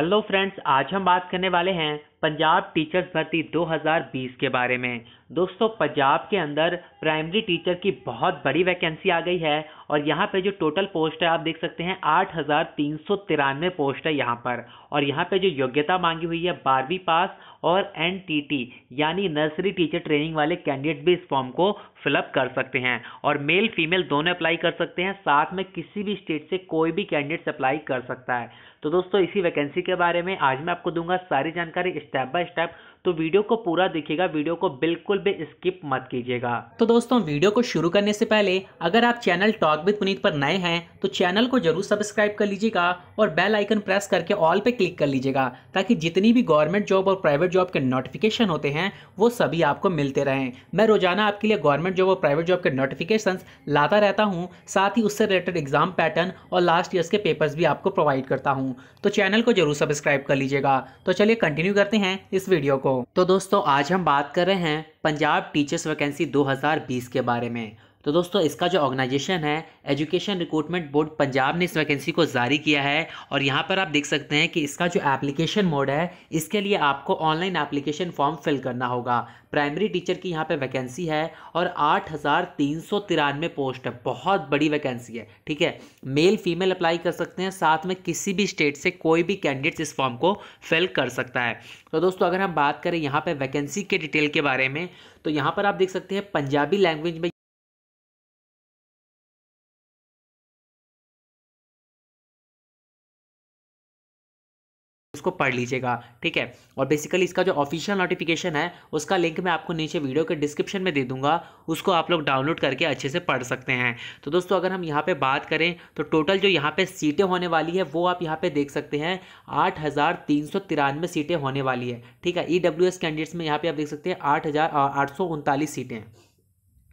hello friends आज हम बात करने वाले हैं पंजाब टीचर्स भर्ती 2020 के बारे में दोस्तों पंजाब के अंदर प्राइमरी टीचर की बहुत बड़ी वैकेंसी आ गई है और यहाँ पे जो टोटल पोस्ट है आप देख सकते हैं आठ हज़ार तीन सौ तिरानवे पोस्ट है यहाँ पर और यहाँ पे जो योग्यता मांगी हुई है बारहवीं पास और एन यानी नर्सरी टीचर ट्रेनिंग वाले कैंडिडेट भी इस फॉर्म को फिलअप कर सकते हैं और मेल फीमेल दोनों अप्लाई कर सकते हैं साथ में किसी भी स्टेट से कोई भी कैंडिडेट अप्लाई कर सकता है तो दोस्तों इसी वैकेंसी के बारे में आज मैं आपको दूंगा सारी जानकारी step by step तो वीडियो को पूरा देखिएगा वीडियो को बिल्कुल भी स्किप मत कीजिएगा तो दोस्तों वीडियो को शुरू करने से पहले अगर आप चैनल टॉक विद पुनीत पर नए हैं तो चैनल को जरूर सब्सक्राइब कर लीजिएगा और बेल आइकन प्रेस करके ऑल पे क्लिक कर लीजिएगा ताकि जितनी भी गवर्नमेंट जॉब और प्राइवेट जॉब के नोटिफिकेशन होते हैं वो सभी आपको मिलते रहें मैं रोजाना आपके लिए गवर्नमेंट जॉब और प्राइवेट जॉब के नोटिफिकेशन लाता रहता हूँ साथ ही उससे रिलेटेड एग्जाम पैटर्न और लास्ट ईयर्स के पेपर्स भी आपको प्रोवाइड करता हूँ तो चैनल को जरूर सब्सक्राइब कर लीजिएगा तो चलिए कंटिन्यू करते हैं इस वीडियो को तो दोस्तों आज हम बात कर रहे हैं पंजाब टीचर्स वैकेंसी 2020 के बारे में तो दोस्तों इसका जो ऑर्गेनाइजेशन है एजुकेशन रिक्रूटमेंट बोर्ड पंजाब ने इस वैकेंसी को जारी किया है और यहाँ पर आप देख सकते हैं कि इसका जो एप्लीकेशन मोड है इसके लिए आपको ऑनलाइन एप्लीकेशन फॉर्म फिल करना होगा प्राइमरी टीचर की यहाँ पे वैकेंसी है और आठ हज़ार तीन सौ तिरानवे पोस्ट है बहुत बड़ी वैकेंसी है ठीक है मेल फीमेल अप्लाई कर सकते हैं साथ में किसी भी स्टेट से कोई भी कैंडिडेट्स इस फॉर्म को फिल कर सकता है तो दोस्तों अगर हम बात करें यहाँ पर वैकेंसी के डिटेल के बारे में तो यहाँ पर आप देख सकते हैं पंजाबी लैंग्वेज में उसको पढ़ लीजिएगा ठीक है और बेसिकली इसका जो ऑफिशियल नोटिफिकेशन है उसका लिंक मैं आपको नीचे वीडियो के डिस्क्रिप्शन में दे दूंगा उसको आप लोग डाउनलोड करके अच्छे से पढ़ सकते हैं तो दोस्तों अगर हम यहाँ पे बात करें तो टोटल जो यहाँ पे सीटें होने वाली है वो आप यहाँ पे देख सकते हैं आठ हज़ार तीन सौ तिरानवे सीटें होने वाली है ठीक है ई e कैंडिडेट्स में यहाँ पर आप देख सकते हैं आठ हज़ार आठ सौ उनतालीस सीटें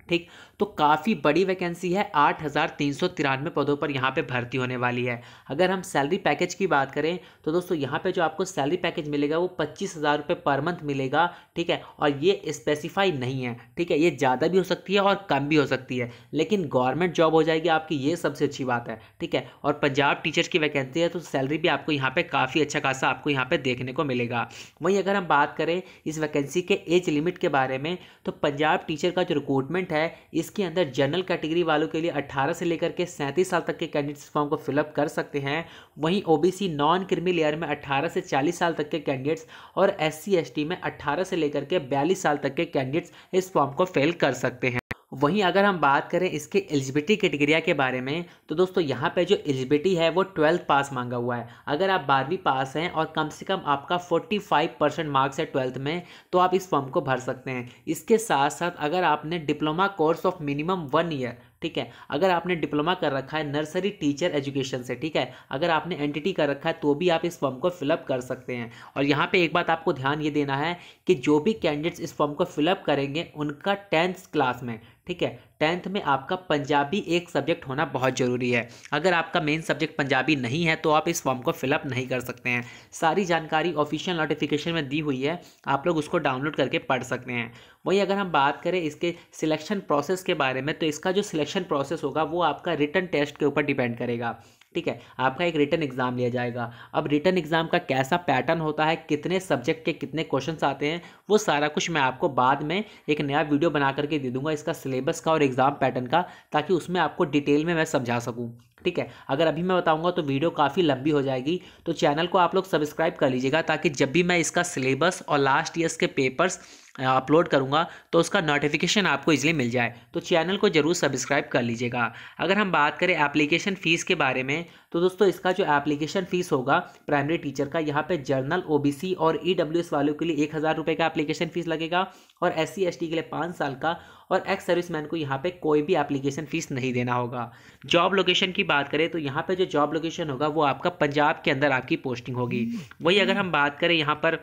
ठीक तो काफ़ी बड़ी वैकेंसी है आठ हज़ार तीन सौ तिरानवे पदों पर यहाँ पे भर्ती होने वाली है अगर हम सैलरी पैकेज की बात करें तो दोस्तों यहाँ पे जो आपको सैलरी पैकेज मिलेगा वो पच्चीस हज़ार रुपये पर मंथ मिलेगा ठीक है और ये स्पेसिफाई नहीं है ठीक है ये ज़्यादा भी हो सकती है और कम भी हो सकती है लेकिन गवर्नमेंट जॉब हो जाएगी आपकी ये सबसे अच्छी बात है ठीक है और पंजाब टीचर्स की वैकेंसी है तो सैलरी भी आपको यहाँ पर काफ़ी अच्छा खासा आपको यहाँ पर देखने को मिलेगा वहीं अगर हम बात करें इस वैकेंसी के एज लिमिट के बारे में तो पंजाब टीचर का जो रिक्रूटमेंट है इसके अंदर जनरल कैटेगरी वालों के लिए 18 से लेकर के 37 साल तक के कैंडिडेट्स फॉर्म को फिलअप कर सकते हैं वहीं ओबीसी नॉन क्रिमी लेयर में 18 से 40 साल तक के कैंडिडेट्स और एस सी में 18 से लेकर के बयालीस साल तक के कैंडिडेट्स इस फॉर्म को फिल कर सकते हैं वहीं अगर हम बात करें इसके एलिजिबिलिटी कैटेगरिया के बारे में तो दोस्तों यहाँ पे जो एलिजिबिलिटी है वो ट्वेल्थ पास मांगा हुआ है अगर आप बारहवीं पास हैं और कम से कम आपका 45 परसेंट मार्क्स है ट्वेल्थ में तो आप इस फॉर्म को भर सकते हैं इसके साथ साथ अगर आपने diploma course of minimum one year ठीक है अगर आपने डिप्लोमा कर रखा है नर्सरी टीचर एजुकेशन से ठीक है अगर आपने एनटीटी कर रखा है तो भी आप इस फॉर्म को फिलअप कर सकते हैं और यहाँ पे एक बात आपको ध्यान ये देना है कि जो भी कैंडिडेट्स इस फॉर्म को फिलअप करेंगे उनका टेंथ क्लास में ठीक है टेंथ में आपका पंजाबी एक सब्जेक्ट होना बहुत ज़रूरी है अगर आपका मेन सब्जेक्ट पंजाबी नहीं है तो आप इस फॉर्म को फिलअप नहीं कर सकते हैं सारी जानकारी ऑफिशियल नोटिफिकेशन में दी हुई है आप लोग उसको डाउनलोड करके पढ़ सकते हैं वही अगर हम बात करें इसके सिलेक्शन प्रोसेस के बारे में तो इसका जो सिलेक्शन प्रोसेस होगा वो आपका रिटर्न टेस्ट के ऊपर डिपेंड करेगा ठीक है आपका एक रिटर्न एग्जाम लिया जाएगा अब रिटर्न एग्जाम का कैसा पैटर्न होता है कितने सब्जेक्ट के कितने क्वेश्चन आते हैं वो सारा कुछ मैं आपको बाद में एक नया वीडियो बना करके दे दूंगा इसका सिलेबस का और एग्जाम पैटर्न का ताकि उसमें आपको डिटेल में मैं समझा सकूँ ठीक है अगर अभी मैं बताऊंगा तो वीडियो काफ़ी लंबी हो जाएगी तो चैनल को आप लोग सब्सक्राइब कर लीजिएगा ताकि जब भी मैं इसका सिलेबस और लास्ट ईयर्स के पेपर्स अपलोड करूंगा तो उसका नोटिफिकेशन आपको इजीली मिल जाए तो चैनल को ज़रूर सब्सक्राइब कर लीजिएगा अगर हम बात करें एप्लीकेशन फ़ीस के बारे में तो दोस्तों इसका जो एप्लीकेशन फ़ीस होगा प्राइमरी टीचर का यहाँ पे जर्नल ओबीसी और ईडब्ल्यूएस e वालों के लिए एक हज़ार रुपये का एप्लीकेशन फ़ीस लगेगा और एस सी के लिए पाँच साल का और एक्स सर्विसमैन को यहाँ पे कोई भी एप्लीकेशन फ़ीस नहीं देना होगा जॉब लोकेशन की बात करें तो यहाँ पे जो जॉब लोकेशन होगा वो आपका पंजाब के अंदर आपकी पोस्टिंग होगी वही अगर हम बात करें यहाँ पर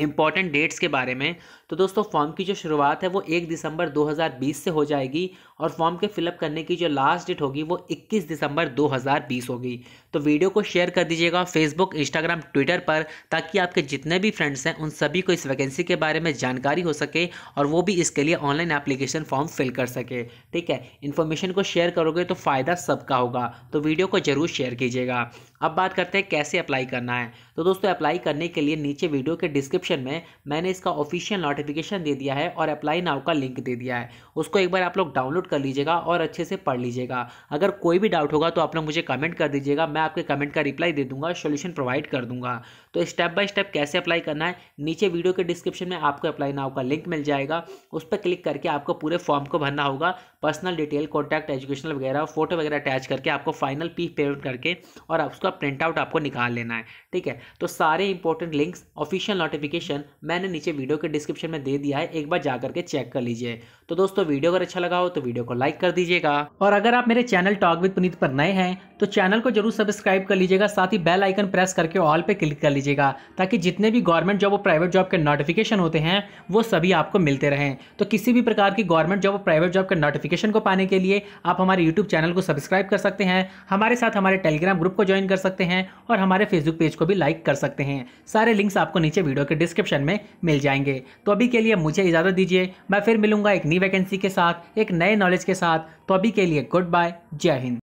इम्पॉर्टेंट डेट्स के बारे में तो दोस्तों फॉर्म की जो शुरुआत है वो एक दिसंबर 2020 से हो जाएगी और फॉर्म के फिलअप करने की जो लास्ट डेट होगी वो 21 दिसंबर 2020 होगी तो वीडियो को शेयर कर दीजिएगा फेसबुक इंस्टाग्राम ट्विटर पर ताकि आपके जितने भी फ्रेंड्स हैं उन सभी को इस वैकेंसी के बारे में जानकारी हो सके और वो भी इसके लिए ऑनलाइन एप्लीकेशन फॉर्म फिल कर सके ठीक है इन्फॉर्मेशन को शेयर करोगे तो फ़ायदा सबका होगा तो वीडियो को ज़रूर शेयर कीजिएगा अब बात करते हैं कैसे अप्लाई करना है तो दोस्तों अप्लाई करने के लिए नीचे वीडियो के डिस्क्रिप्शन में मैंने इसका ऑफिशियल नोटिफिकेशन दे दिया है और अप्लाई नाव का लिंक दे दिया है उसको एक बार आप लोग डाउनलोड कर लीजिएगा और अच्छे से पढ़ लीजिएगा अगर कोई भी डाउट होगा तो आप लोग मुझे कमेंट कर दीजिएगा मैं आपके कमेंट का रिप्लाई दे दूंगा सोल्यूशन प्रोवाइड कर दूंगा तो स्टेप बाय स्टेप कैसे अप्लाई करना है नीचे वीडियो के डिस्क्रिप्शन में आपको अप्लाई नाव का लिंक मिल जाएगा उस पर क्लिक करके आपको पूरे फॉर्म को भरना होगा पर्सनल डिटेल कॉन्टैक्ट एजुकेशनल वगैरह फोटो वगैरह अटैच करके आपको फाइनल पी पेमेंट करके और उसका प्रिंट आउट आपको निकाल लेना है ठीक है तो सारे इंपॉर्टेंट लिंक्स ऑफिशियल नोटिफिकेशन मैंने नीचे वीडियो के डिस्क्रिप्शन में दे दिया है एक बार जाकर के चेक कर लीजिए तो दोस्तों वीडियो अगर अच्छा लगा हो तो वीडियो वीडियो को लाइक कर दीजिएगा और अगर आप मेरे चैनल टॉक विद पुनीत पर नए हैं तो चैनल को जरूर सब्सक्राइब कर लीजिएगा साथ ही बेल आइकन प्रेस करके ऑल पे क्लिक कर लीजिएगा ताकि जितने भी गवर्नमेंट जॉब और प्राइवेट जॉब के नोटिफिकेशन होते हैं वो सभी आपको मिलते रहें तो किसी भी प्रकार की गवर्नमेंट जॉब और प्राइवेट जॉब के नोटिफिकेशन को पाने के लिए आप हमारे यूट्यूब चैनल को सब्सक्राइब कर सकते हैं हमारे साथ हमारे टेलीग्राम ग्रुप को ज्वाइन कर सकते हैं और हमारे फेसबुक पेज को भी लाइक कर सकते हैं सारे लिंक्स आपको नीचे वीडियो के डिस्क्रिप्शन में मिल जाएंगे तो अभी के लिए मुझे इजाज़त दीजिए मैं फिर मिलूंगा एक नई वैकेंसी के साथ एक नए नॉलेज के साथ तो अभी के लिए गुड बाय जय हिंद